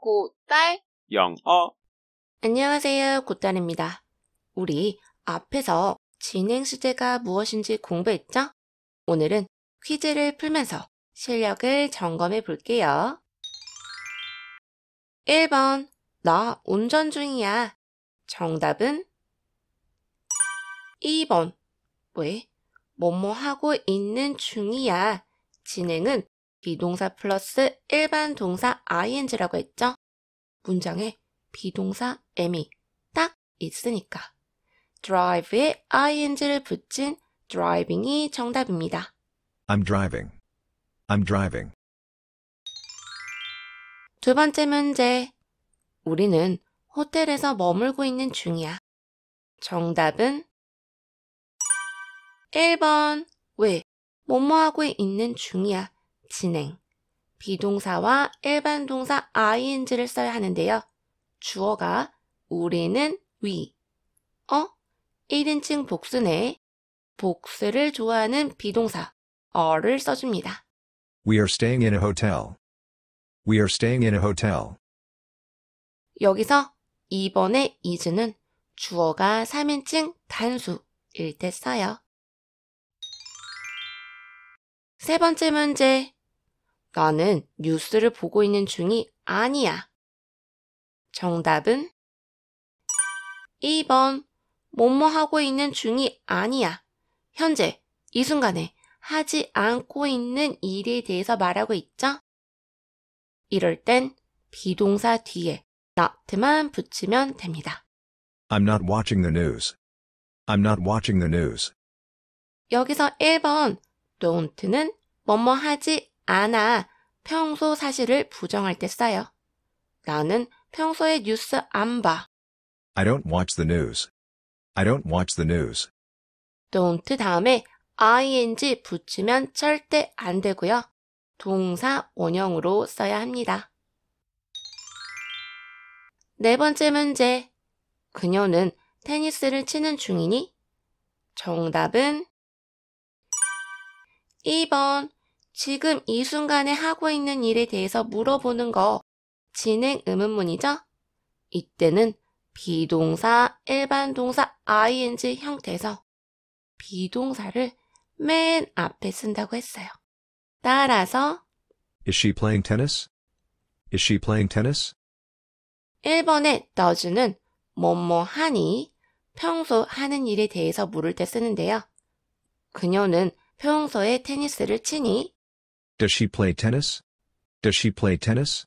고딸 영어 안녕하세요 고딸입니다. 우리 앞에서 진행 시제가 무엇인지 공부했죠? 오늘은 퀴즈를 풀면서 실력을 점검해 볼게요. 1번 나 운전 중이야. 정답은 2번 왜 뭐뭐 하고 있는 중이야. 진행은 비동사 플러스 일반 동사 ing라고 했죠? 문장에 비동사 m이 딱 있으니까 drive에 ing를 붙인 driving이 정답입니다. I'm driving. I'm driving. 두 번째 문제. 우리는 호텔에서 머물고 있는 중이야. 정답은 1번 왜 뭐뭐하고 있는 중이야 진행, 비동사와 일반 동사 ing를 써야 하는데요. 주어가 우리는 we, 어? 1인칭 복수네 복수를 좋아하는 비동사 어를 써줍니다. We are staying in a hotel. We are staying in a hotel. 여기서 2번의 is는 주어가 3인칭 단수일 때 써요. 세 번째 문제 나는 뉴스를 보고 있는 중이 아니야. 정답은 1번 뭐뭐 하고 있는 중이 아니야. 현재 이 순간에 하지 않고 있는 일에 대해서 말하고 있죠? 이럴 땐 비동사 뒤에 not만 붙이면 됩니다. I'm not watching the news. I'm not watching the news. 여기서 1번 don't는 뭐뭐 하지 아나 평소 사실을 부정할 때 써요. 나는 평소에 뉴스 안 봐. I don't watch the news. I don't watch the news. don't 다음에 ing 붙이면 절대 안 되고요. 동사 원형으로 써야 합니다. 네 번째 문제. 그녀는 테니스를 치는 중이니? 정답은 2번 지금 이 순간에 하고 있는 일에 대해서 물어보는 거 진행 의문문이죠? 이때는 비동사, 일반 동사, ing 형태에서 비동사를 맨 앞에 쓴다고 했어요. 따라서 Is she playing tennis? Is she playing tennis? 1번의 does는 뭐뭐 하니 평소 하는 일에 대해서 물을 때 쓰는데요. 그녀는 평소에 테니스를 치니 Does she play tennis? Does she play tennis?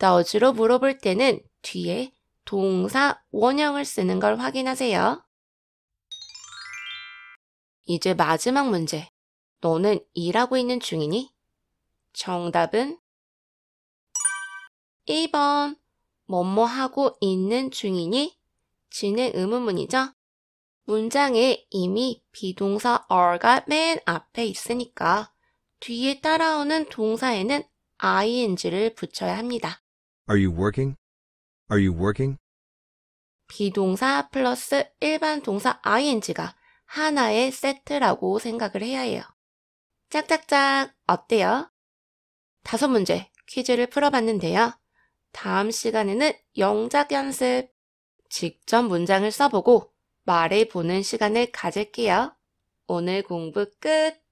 does로 물어볼 때는 뒤에 동사 원형을 쓰는 걸 확인하세요. 이제 마지막 문제. 너는 일하고 있는 중이니? 정답은 1번 뭐뭐 하고 있는 중이니? 지는 의문문이죠? 문장에 이미 비동사 are가 맨 앞에 있으니까 뒤에 따라오는 동사에는 ing를 붙여야 합니다. Are you working? Are you working? 비동사 플러스 일반 동사 ing가 하나의 세트라고 생각을 해야 해요. 짝짝짝 어때요? 다섯 문제 퀴즈를 풀어봤는데요. 다음 시간에는 영작 연습, 직접 문장을 써보고 말해보는 시간을 가질게요. 오늘 공부 끝!